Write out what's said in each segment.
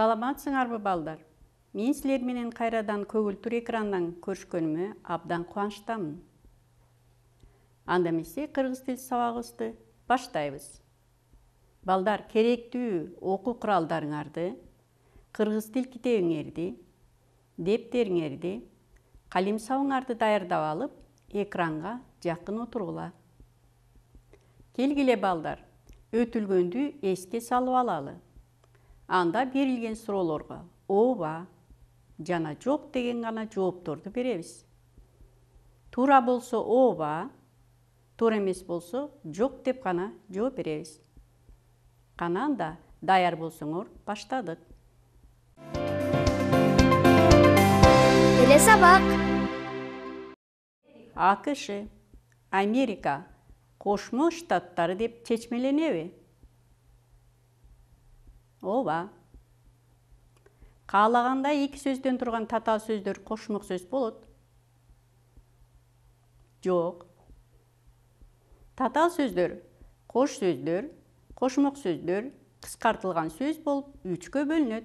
саламатсыңарбы балдар мен силер менен кайрадан көгүлтүр экрандан көрүшкөнүмө абдан кубанычтамын анда эмесе кыргыз тил сабагыбызды баштайбыз балдар керектүү окуу куралдарыңарды кыргыз тил китебиңерди дептериңерди арды даярдап алып экранга жакын отургула келгиле балдар өтүлгөндү эске салып алалы анда берілген сұрауларға ооба жана жоқ деген ғана жоопторду беребиз Тура болсо ооба туура эмес болсо жок деп гана жооп беребиз Қананда анда даяр болсоңор баштадык эле акш америка кошмо штаттары деп чечмеленеби ооба каалагандай эки сөздөн турган татаал сөздөр кошмок сөз болот жок татаал сөздөр кош сөздөр кошмок сөздөр кыскартылган сөз болуп үчкө бөлүнөт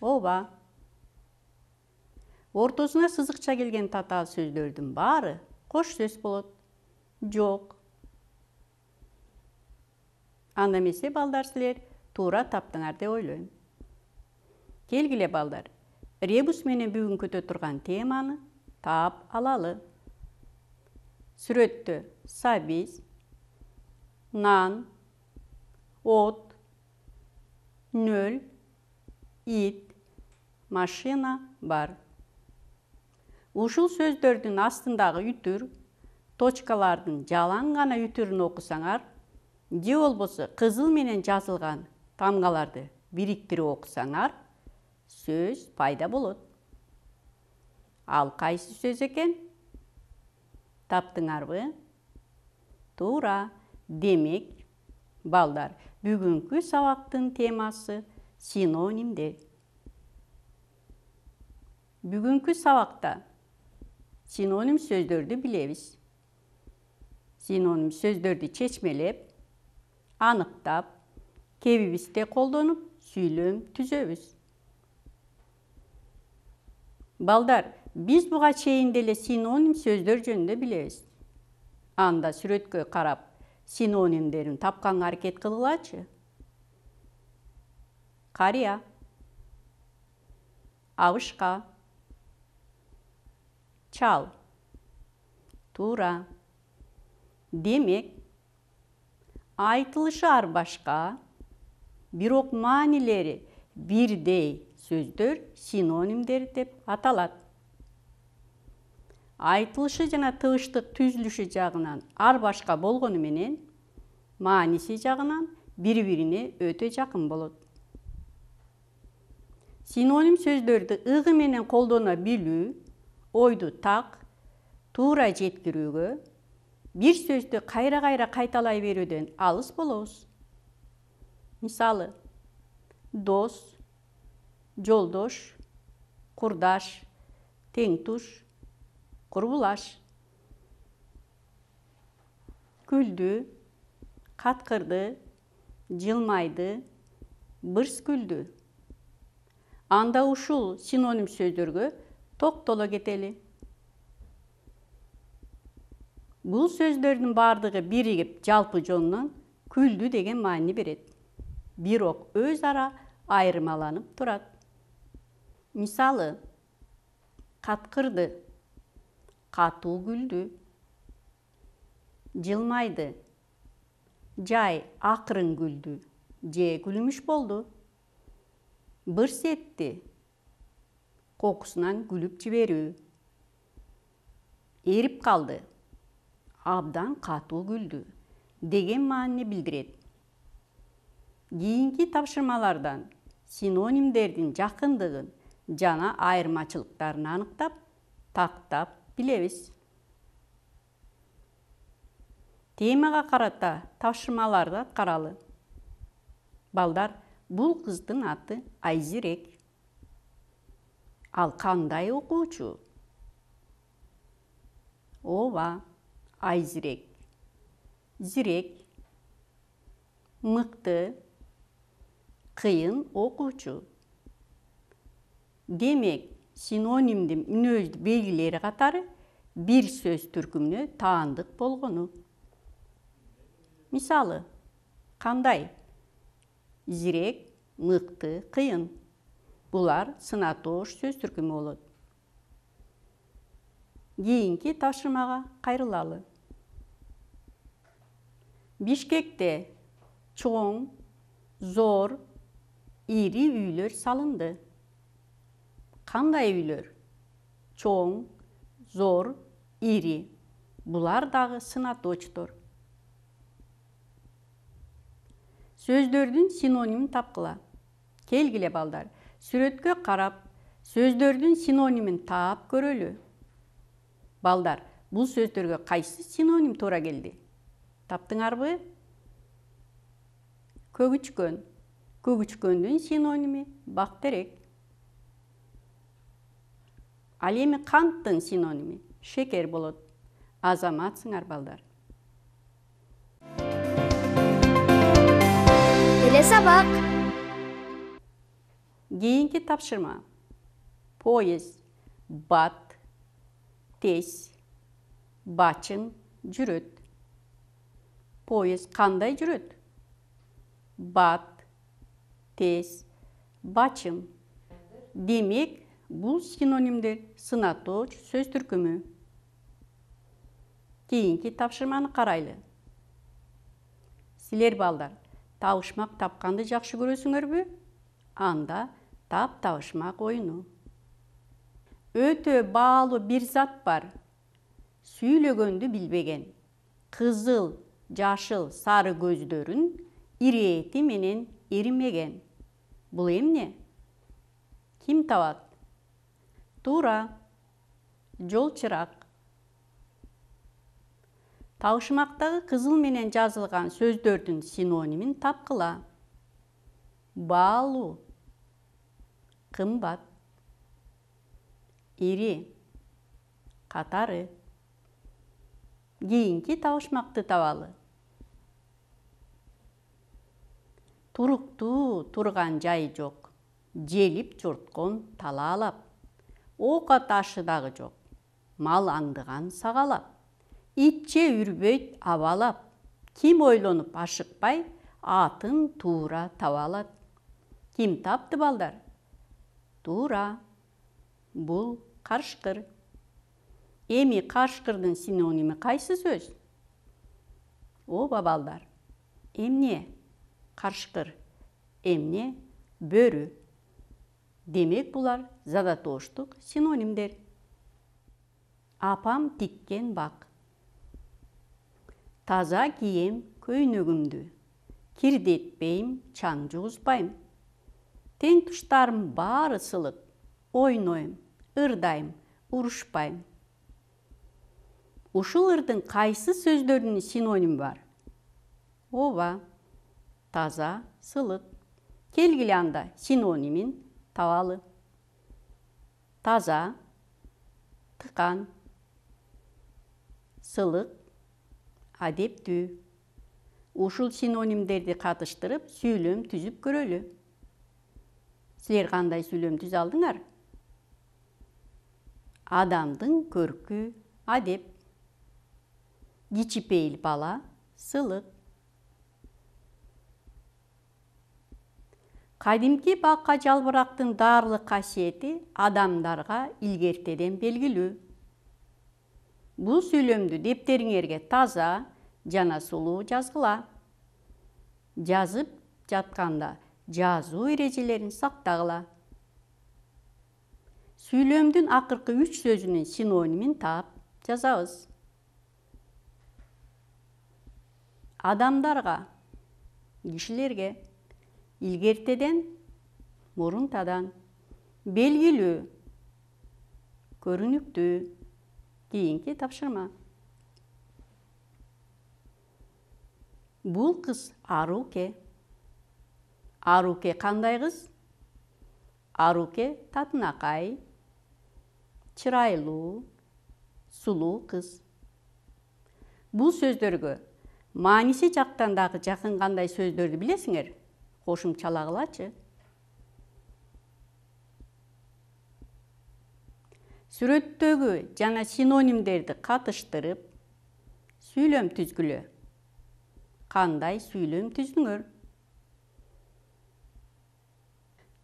ооба ортосуна сызыкча келген татаал сөздөрдүн баары кош сөз болот жок Анда балдар сілер тура таптыңар деп ойлойм келгіле балдар ребус менен бүгін көтө тұрған теманы тап алалы Сүретті сабиз нан от нөл ит машина бар Ушыл сөздөрдүн астындағы үтүр точкалардын жалаң гана үтүрүн окусаңар же болбосо қызыл менен жазылган тамгаларды бириктирип окусаңар сөз пайда болот ал қайсы сөз экен таптыңарбы туура демек балдар бүгінгі сабактын темасы синонимдер Бүгінгі сабакта синоним сөздерді билебиз синоним сөздерді чечмелеп аныктап кебибизди колдонуп сүйлөм түзөбүз балдар биз буга чейин деле синоним сөздөр жөнүндө билебиз анда сүрөткө карап синонимдерин тапканга аракет кылгылачы карыя абышка чал тура, демек айтылышар башка бирок маанилери бирдей сөздөр синонимдер деп аталат айтылышы жана тыбыштык түзүлүшү жагынан ар башка болгону менен мааниси жагынан бири бирине өтө жакын болот синоним сөздөрдү ыгы менен колдоно билүү ойду так туура жеткирүүгө бір сөзді қайра қайра қайталай беруден алыс болуыз. мысалы дос жолдош құрдаш теңтуш құрбылаш күлді қатқырды жылмайды бырс күлді анда ушул синоним сөздөргө токтоло кетели Бұл сөздердің бардығы бірігіп жалпы жонынан күлді деген мәні береді. оқ өз ара айырмаланып тұрады. Мисалы, қатқырды, қату күлді, жылмайды, жай ақырын күлді, же күліміш болды. Бір сетті, қоқысынан күліп жіберу. Еріп қалды, абдан қату күлді деген маанине билдирет кийинки тапшырмалардан синонимдердің жақындығын жана айырмачылыктарын анықтап, тақтап билебиз Темаға қарата тапшырмаларды қаралы. балдар бұл қыздың аты айзирек ал кандай окуучу Ова! айзүрек зирек мықты қиын оқушы демек синонимді мүнөз белгілері қатары бір сөз түркіміне таандық болғыны Мисалы, қандай зирек мықты қиын бұлар сынатош сөз түркімі болады кейінгі ташымаға қайрылалы Бишкекте чоң, зор, ири үйлөр салынды. Қандай үйлер? Чоң, зор, ири. Бұлар дағы сынаточтор. Сөздердің синонимін тапқыла. Келгіле балдар, сүретке қарап, сөздердің синонимін тап көрөлү Балдар, бұл сөздерге қайсы синоним тора келді? таптыңарбы көгүчкөн көгүчкөндүн синоними бактерек ал эми қанттың синоними шекер болот азаматсыңар балдар эле сабак кийинки тапшырма поезд бат тез бачын жүрөт поезд қандай жүрет? бат тез бачым демек бұл синонимдер сынаточ сөз түркімі кейінгі тапшырманы қарайлы силер балдар тауышмақ тапқанды көресің өрбі? анда тап тауышмақ ойыну. өтө баалуу бир зат бар сүйлөгөндү білбеген. Қызыл жашыл сары көздөрүн ирээти менен эримеген бул эмне ким табат туура жол чырак табышмактагы кызыл менен жазылган сөздөрдүн синонимин тапкыла баалуу кымбат ири катары кийинки табышмакты табалы туруктуу турган жай жок желип жорткон талаалап ока ташы дагы жок мал аңдыган сагалап итче үрбөйт абалап ким ойлонуп ашыкпай атын туура табалат ким тапты балдар туура бул кашкыр эми кашкырдын синоними кайсы сөз ооба балдар эмне карышкыр эмне бөрі. демек задат задатоштук синонимдер апам тиккен бақ. таза кием көйнөгүмдү кирдетпейм чаң жугузбайм тең туштарым баары сылык ойнойм ырдайм урушпайм ушул ырдын кайсы сөздөрүнүн синоним бар Ова! таза, сылык. Келгілі анда синонимин табалы. Таза, тыкан, сылык, түй. Ушул синонимдерді қатыштырып, сүйлөм түзіп көрөлү. Силер қандай сүйлөм түз алдыңар? Адамдың көркі, адеп. Гичіпейл бала, сылық. кадимки баққа жалбырақтың даарылык қасиеті адамдарға илгертеден белгілі. Бұл сөйлемді дептеріңерге таза жана сулуу жазғыла. жазып жатқанда жазу эрежелерин сақтағыла. Сөйлемдің ақырқы үш сөзінің синонимін таап жазабыз Адамдарға, кишилерге илгертеден мұрынтадан, белгілі, көрінікті, кийинки тапшырма Бұл қыз аруке аруке қандай қыз? аруке татынакай чырайлуу сулуу кыз бул сөздөргө мааниси жактан дагы жақын қандай сөздерді билесиңер кошумчалагылачы сүрөттөгү жана синонимдерди катыштырып сүйлөм түзгүлө кандай сүйлөм түзіңір?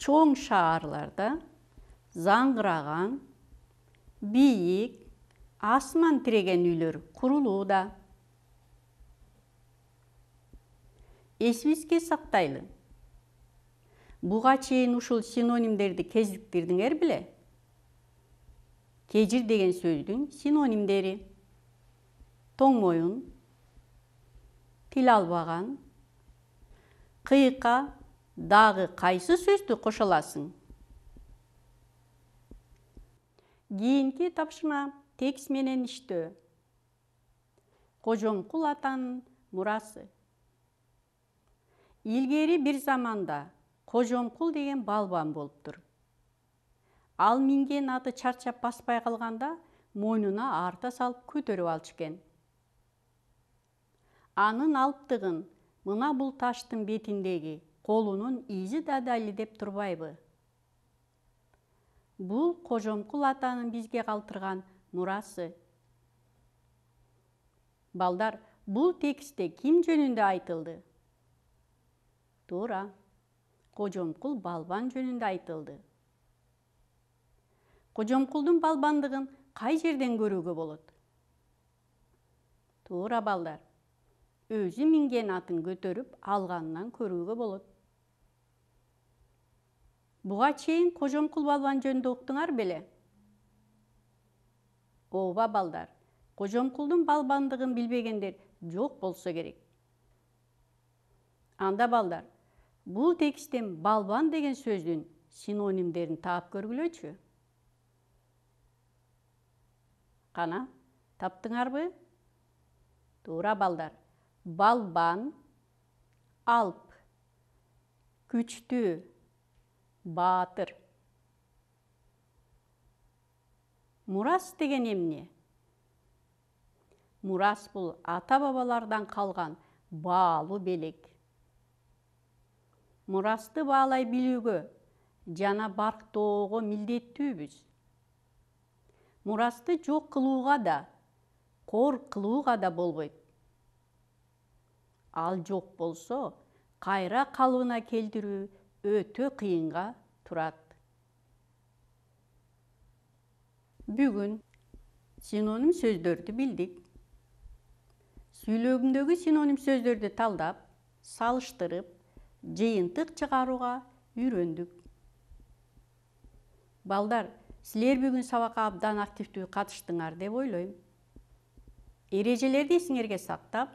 чоң шаарларда заңгыраган бийик асман тиреген үйлөр курулууда эсибизге сактайлы буга чейин ушул синонимдерди кезиктирдиңер беле кежир деген сөздүн синонимдери тоң моюн тил албаган кыйка дагы кайсы сөздү кошо аласың кийинки тапшырма текст менен иштөө кожомкул атанын мурасы илгери бир заманда Қожонқұл деген балбан болып тұр ал минген аты чарчап баспай қалғанда мойнына арта салып көтеріп алчу анын алыптығын мына бұл таштың бетіндегі қолының изі да деп тұрбайбы бұл қожонқұл атаның бізге қалтырған мұрасы балдар бұл текстте кім жөнінде айтылды Дұра кожомкул балбан жөнінде айтылды кожомкулдун балбандыгын кай жерден көруге болот туура балдар Өзі минген атын көтеріп, алганынан көруге болады. буга чейин кожомкул балбан жөнінде уктуңар беле ооба балдар кожомкулдун балбандығын білбегендер жоқ болса керек анда балдар бұл текстен балбан деген сөздің синонимдерін таап көргүлөчү қана таптыңарбы туура балдар балбан алп күчтүү баатыр мурас деген эмне мурас бул ата бабалардан калган баалуу белек Мұрасты балай білігі жана барктоого милдеттүүбүз Мұрасты жоқ кылууга да кор кылууга да болбойт ал жоқ болсо қайра калыбына келтирүү өтө қиынға турат Бүгін синоним сөздөрдү билдик сүйлөгүмдөгү синоним сөздөрдү талдап салыштырып жыйынтык чыгарууга үйрөндүк балдар силер бүгүн сабакка абдан активдүү катыштыңар деп ойлойм эрежелерди эсиңерге сактап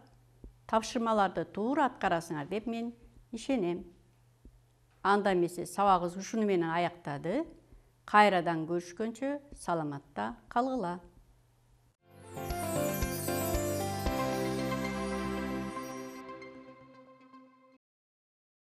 тапшырмаларды туура аткарасыңар деп мен ишенем анда эмесе сабагыбыз ушуну менен аяктады кайрадан көрүшкөнчө саламатта калгыла